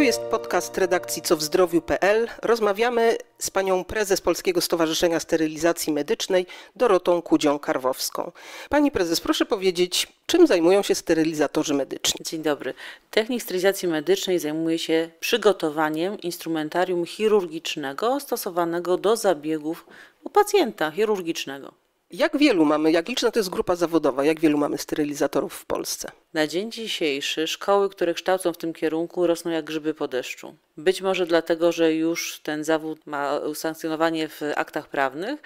To jest podcast redakcji Co w zdrowiu.pl. Rozmawiamy z panią prezes Polskiego Stowarzyszenia Sterylizacji Medycznej Dorotą Kudzią-Karwowską. Pani prezes, proszę powiedzieć, czym zajmują się sterylizatorzy medyczni? Dzień dobry. Technik sterylizacji medycznej zajmuje się przygotowaniem instrumentarium chirurgicznego stosowanego do zabiegów u pacjenta chirurgicznego. Jak wielu mamy, jak liczna to jest grupa zawodowa, jak wielu mamy sterylizatorów w Polsce? Na dzień dzisiejszy szkoły, które kształcą w tym kierunku, rosną jak grzyby po deszczu. Być może dlatego, że już ten zawód ma usankcjonowanie w aktach prawnych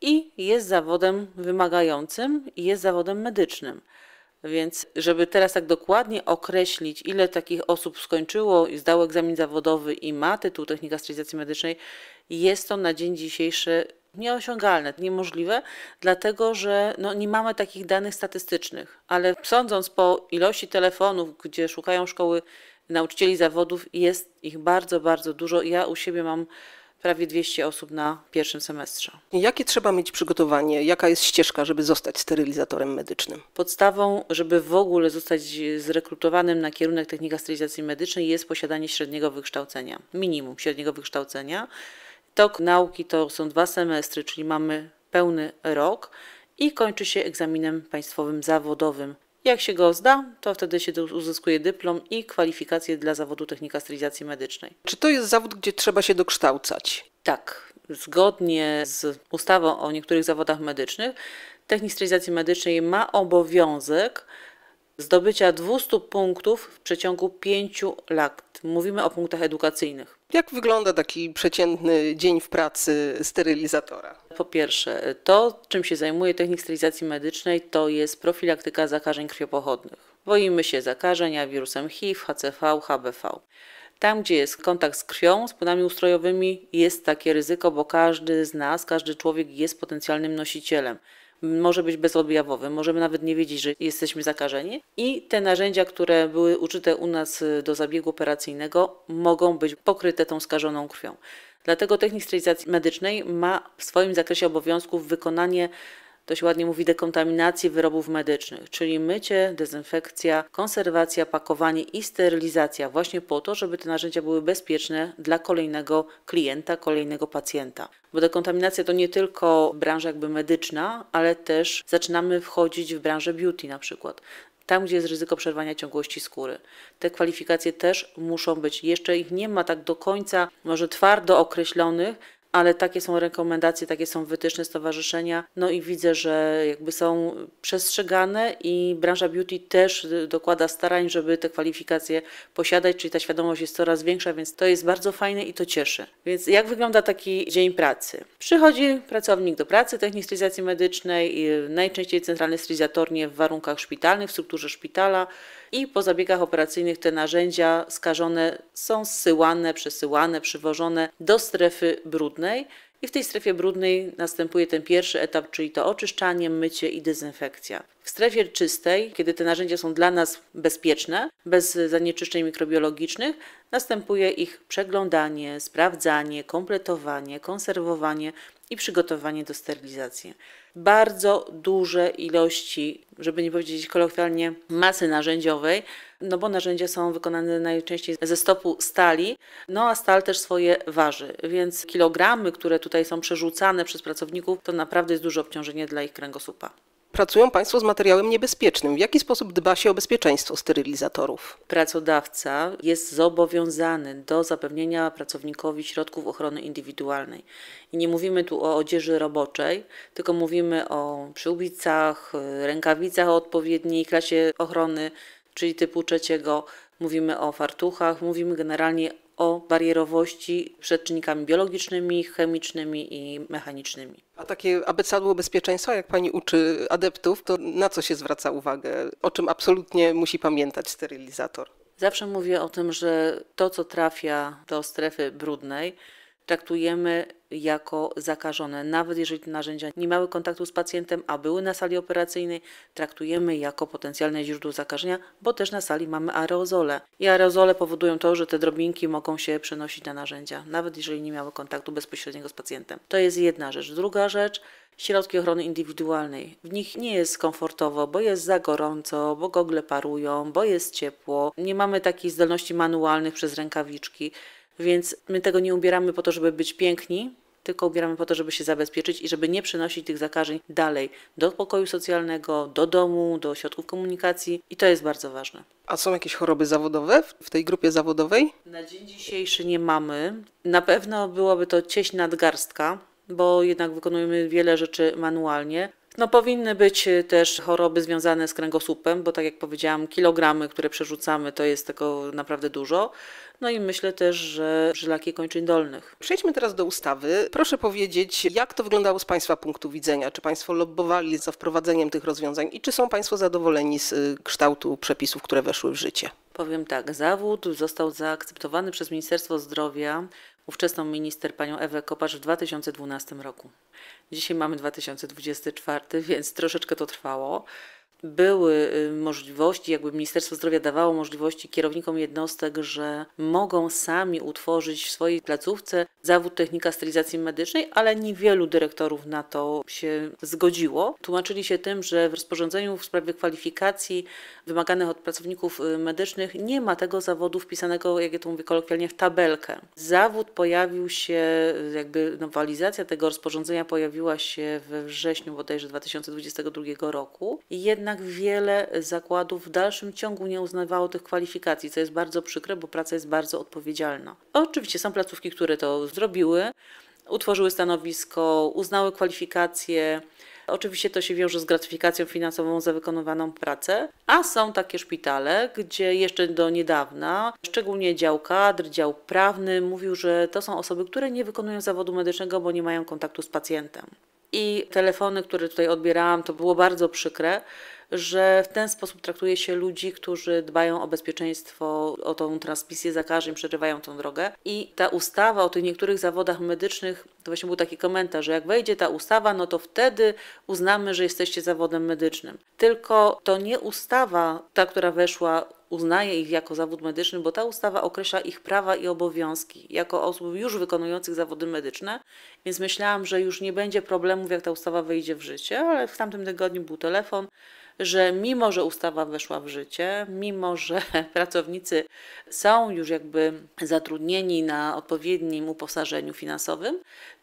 i jest zawodem wymagającym i jest zawodem medycznym. Więc, żeby teraz tak dokładnie określić, ile takich osób skończyło i zdało egzamin zawodowy i ma tytuł technika sterylizacji medycznej, jest to na dzień dzisiejszy nieosiągalne, niemożliwe, dlatego że no, nie mamy takich danych statystycznych. Ale sądząc po ilości telefonów, gdzie szukają szkoły nauczycieli zawodów, jest ich bardzo, bardzo dużo. Ja u siebie mam prawie 200 osób na pierwszym semestrze. Jakie trzeba mieć przygotowanie? Jaka jest ścieżka, żeby zostać sterylizatorem medycznym? Podstawą, żeby w ogóle zostać zrekrutowanym na kierunek technika sterylizacji medycznej jest posiadanie średniego wykształcenia, minimum średniego wykształcenia. Tok nauki to są dwa semestry, czyli mamy pełny rok i kończy się egzaminem państwowym zawodowym. Jak się go zda, to wtedy się uzyskuje dyplom i kwalifikacje dla zawodu technika sterylizacji medycznej. Czy to jest zawód, gdzie trzeba się dokształcać? Tak. Zgodnie z ustawą o niektórych zawodach medycznych, technik sterylizacji medycznej ma obowiązek zdobycia 200 punktów w przeciągu 5 lat. Mówimy o punktach edukacyjnych. Jak wygląda taki przeciętny dzień w pracy sterylizatora? Po pierwsze, to czym się zajmuje technik sterylizacji medycznej to jest profilaktyka zakażeń krwiopochodnych. Boimy się zakażenia wirusem HIV, HCV, HBV. Tam, gdzie jest kontakt z krwią, z płynami ustrojowymi, jest takie ryzyko, bo każdy z nas, każdy człowiek jest potencjalnym nosicielem może być bezobjawowy, możemy nawet nie wiedzieć, że jesteśmy zakażeni i te narzędzia, które były użyte u nas y, do zabiegu operacyjnego, mogą być pokryte tą skażoną krwią. Dlatego technik sterylizacji medycznej ma w swoim zakresie obowiązków wykonanie to się ładnie mówi dekontaminację wyrobów medycznych, czyli mycie, dezynfekcja, konserwacja, pakowanie i sterylizacja, właśnie po to, żeby te narzędzia były bezpieczne dla kolejnego klienta, kolejnego pacjenta. Bo dekontaminacja to nie tylko branża jakby medyczna, ale też zaczynamy wchodzić w branżę beauty na przykład tam gdzie jest ryzyko przerwania ciągłości skóry. Te kwalifikacje też muszą być, jeszcze ich nie ma tak do końca, może twardo określonych, ale takie są rekomendacje, takie są wytyczne stowarzyszenia, no i widzę, że jakby są przestrzegane i branża beauty też dokłada starań, żeby te kwalifikacje posiadać, czyli ta świadomość jest coraz większa, więc to jest bardzo fajne i to cieszy. Więc jak wygląda taki dzień pracy? Przychodzi pracownik do pracy technik stylizacji medycznej, y, najczęściej centralny stylizatornie w warunkach szpitalnych, w strukturze szpitala, i po zabiegach operacyjnych te narzędzia skażone są zsyłane, przesyłane, przywożone do strefy brudnej. I w tej strefie brudnej następuje ten pierwszy etap, czyli to oczyszczanie, mycie i dezynfekcja. W strefie czystej, kiedy te narzędzia są dla nas bezpieczne, bez zanieczyszczeń mikrobiologicznych, następuje ich przeglądanie, sprawdzanie, kompletowanie, konserwowanie, i przygotowanie do sterylizacji. Bardzo duże ilości, żeby nie powiedzieć kolokwialnie, masy narzędziowej, no bo narzędzia są wykonane najczęściej ze stopu stali, no a stal też swoje waży, więc kilogramy, które tutaj są przerzucane przez pracowników, to naprawdę jest duże obciążenie dla ich kręgosłupa. Pracują Państwo z materiałem niebezpiecznym. W jaki sposób dba się o bezpieczeństwo sterylizatorów? Pracodawca jest zobowiązany do zapewnienia pracownikowi środków ochrony indywidualnej. I nie mówimy tu o odzieży roboczej, tylko mówimy o przyłbicach, rękawicach o odpowiedniej klasie ochrony, czyli typu trzeciego. Mówimy o fartuchach, mówimy generalnie o barierowości przed czynnikami biologicznymi, chemicznymi i mechanicznymi. A takie abecadło bezpieczeństwa, jak pani uczy adeptów, to na co się zwraca uwagę? O czym absolutnie musi pamiętać sterylizator? Zawsze mówię o tym, że to, co trafia do strefy brudnej, traktujemy jako zakażone. Nawet jeżeli te narzędzia nie miały kontaktu z pacjentem, a były na sali operacyjnej, traktujemy jako potencjalne źródło zakażenia, bo też na sali mamy aerozole. I aerozole powodują to, że te drobinki mogą się przenosić na narzędzia, nawet jeżeli nie miały kontaktu bezpośredniego z pacjentem. To jest jedna rzecz. Druga rzecz, środki ochrony indywidualnej. W nich nie jest komfortowo, bo jest za gorąco, bo gogle parują, bo jest ciepło. Nie mamy takich zdolności manualnych przez rękawiczki. Więc my tego nie ubieramy po to, żeby być piękni, tylko ubieramy po to, żeby się zabezpieczyć i żeby nie przenosić tych zakażeń dalej do pokoju socjalnego, do domu, do środków komunikacji i to jest bardzo ważne. A są jakieś choroby zawodowe w tej grupie zawodowej? Na dzień dzisiejszy nie mamy. Na pewno byłoby to cieść nadgarstka, bo jednak wykonujemy wiele rzeczy manualnie. No powinny być y, też choroby związane z kręgosłupem, bo tak jak powiedziałam, kilogramy, które przerzucamy, to jest tego naprawdę dużo. No i myślę też, że żylaki kończyn dolnych. Przejdźmy teraz do ustawy. Proszę powiedzieć, jak to wyglądało z Państwa punktu widzenia? Czy Państwo lobbowali za wprowadzeniem tych rozwiązań i czy są Państwo zadowoleni z y, kształtu przepisów, które weszły w życie? Powiem tak, zawód został zaakceptowany przez Ministerstwo Zdrowia ówczesną minister panią Ewę Kopacz w 2012 roku. Dzisiaj mamy 2024, więc troszeczkę to trwało były y, możliwości, jakby Ministerstwo Zdrowia dawało możliwości kierownikom jednostek, że mogą sami utworzyć w swojej placówce zawód technika sterylizacji medycznej, ale niewielu dyrektorów na to się zgodziło. Tłumaczyli się tym, że w rozporządzeniu w sprawie kwalifikacji wymaganych od pracowników y, medycznych nie ma tego zawodu wpisanego, jak ja to mówię kolokwialnie, w tabelkę. Zawód pojawił się, y, jakby nowelizacja tego rozporządzenia pojawiła się we wrześniu bodajże 2022 roku i jednak jednak wiele zakładów w dalszym ciągu nie uznawało tych kwalifikacji, co jest bardzo przykre, bo praca jest bardzo odpowiedzialna. Oczywiście są placówki, które to zrobiły, utworzyły stanowisko, uznały kwalifikacje. Oczywiście to się wiąże z gratyfikacją finansową za wykonywaną pracę, a są takie szpitale, gdzie jeszcze do niedawna, szczególnie dział kadr, dział prawny, mówił, że to są osoby, które nie wykonują zawodu medycznego, bo nie mają kontaktu z pacjentem. I telefony, które tutaj odbierałam, to było bardzo przykre że w ten sposób traktuje się ludzi, którzy dbają o bezpieczeństwo, o tą transmisję zakażeń, przerywają tą drogę. I ta ustawa o tych niektórych zawodach medycznych, to właśnie był taki komentarz, że jak wejdzie ta ustawa, no to wtedy uznamy, że jesteście zawodem medycznym. Tylko to nie ustawa, ta, która weszła uznaje ich jako zawód medyczny, bo ta ustawa określa ich prawa i obowiązki jako osób już wykonujących zawody medyczne, więc myślałam, że już nie będzie problemów, jak ta ustawa wejdzie w życie, ale w tamtym tygodniu był telefon że mimo, że ustawa weszła w życie, mimo, że pracownicy są już jakby zatrudnieni na odpowiednim uposażeniu finansowym,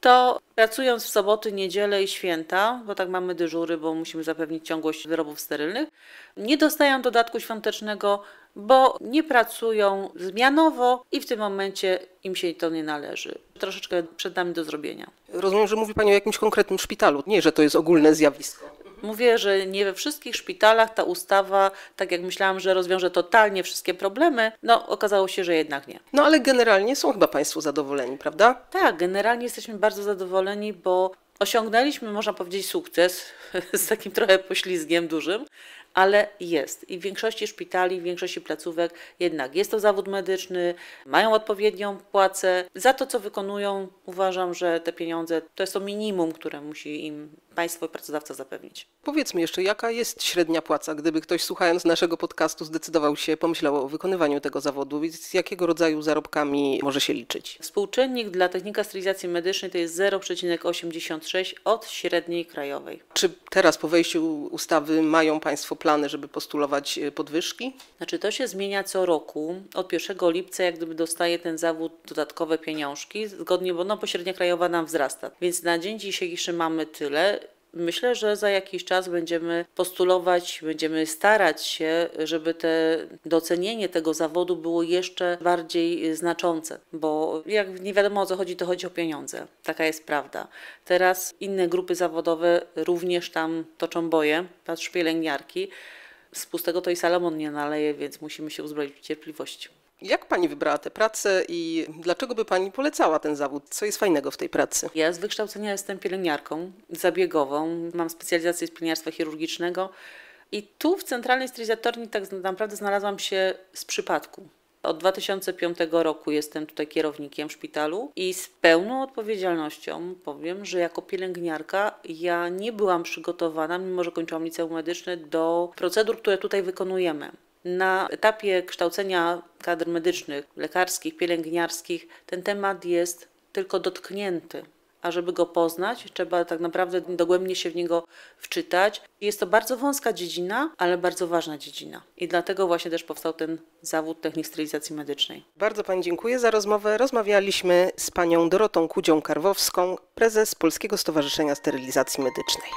to pracując w soboty, niedzielę i święta, bo tak mamy dyżury, bo musimy zapewnić ciągłość wyrobów sterylnych, nie dostają dodatku świątecznego, bo nie pracują zmianowo i w tym momencie im się to nie należy. Troszeczkę przed nami do zrobienia. Rozumiem, że mówi Pani o jakimś konkretnym szpitalu, nie, że to jest ogólne zjawisko. Mówię, że nie we wszystkich szpitalach ta ustawa, tak jak myślałam, że rozwiąże totalnie wszystkie problemy, no okazało się, że jednak nie. No ale generalnie są chyba Państwo zadowoleni, prawda? Tak, generalnie jesteśmy bardzo zadowoleni, bo Osiągnęliśmy, można powiedzieć, sukces z takim trochę poślizgiem dużym, ale jest. I w większości szpitali, w większości placówek jednak jest to zawód medyczny, mają odpowiednią płacę. Za to, co wykonują, uważam, że te pieniądze to jest to minimum, które musi im państwo i pracodawca zapewnić. Powiedzmy jeszcze, jaka jest średnia płaca, gdyby ktoś słuchając naszego podcastu zdecydował się, pomyślał o wykonywaniu tego zawodu, z jakiego rodzaju zarobkami może się liczyć? Współczynnik dla technika sterylizacji medycznej to jest 0,86 od średniej krajowej. Czy teraz po wejściu ustawy mają Państwo plany, żeby postulować y, podwyżki? Znaczy to się zmienia co roku. Od 1 lipca jak gdyby dostaje ten zawód dodatkowe pieniążki, zgodnie, bo no, pośrednia krajowa nam wzrasta. Więc na dzień dzisiejszy mamy tyle myślę, że za jakiś czas będziemy postulować, będziemy starać się, żeby te docenienie tego zawodu było jeszcze bardziej znaczące, bo jak nie wiadomo o co chodzi, to chodzi o pieniądze. Taka jest prawda. Teraz inne grupy zawodowe również tam toczą boje, patrz pielęgniarki. Z pustego to i salamon nie naleje, więc musimy się uzbroić w cierpliwości. Jak pani wybrała tę pracę i dlaczego by pani polecała ten zawód? Co jest fajnego w tej pracy? Ja z wykształcenia jestem pielęgniarką zabiegową. Mam specjalizację z pielęgniarstwa chirurgicznego. I tu w centralnej stylizatorni tak naprawdę znalazłam się z przypadku. Od 2005 roku jestem tutaj kierownikiem szpitalu i z pełną odpowiedzialnością powiem, że jako pielęgniarka ja nie byłam przygotowana, mimo że kończyłam liceum medyczne, do procedur, które tutaj wykonujemy. Na etapie kształcenia kadr medycznych, lekarskich, pielęgniarskich ten temat jest tylko dotknięty. A żeby go poznać, trzeba tak naprawdę dogłębnie się w niego wczytać. Jest to bardzo wąska dziedzina, ale bardzo ważna dziedzina. I dlatego właśnie też powstał ten zawód technik sterylizacji medycznej. Bardzo Pani dziękuję za rozmowę. Rozmawialiśmy z Panią Dorotą Kudzią-Karwowską, prezes Polskiego Stowarzyszenia Sterylizacji Medycznej.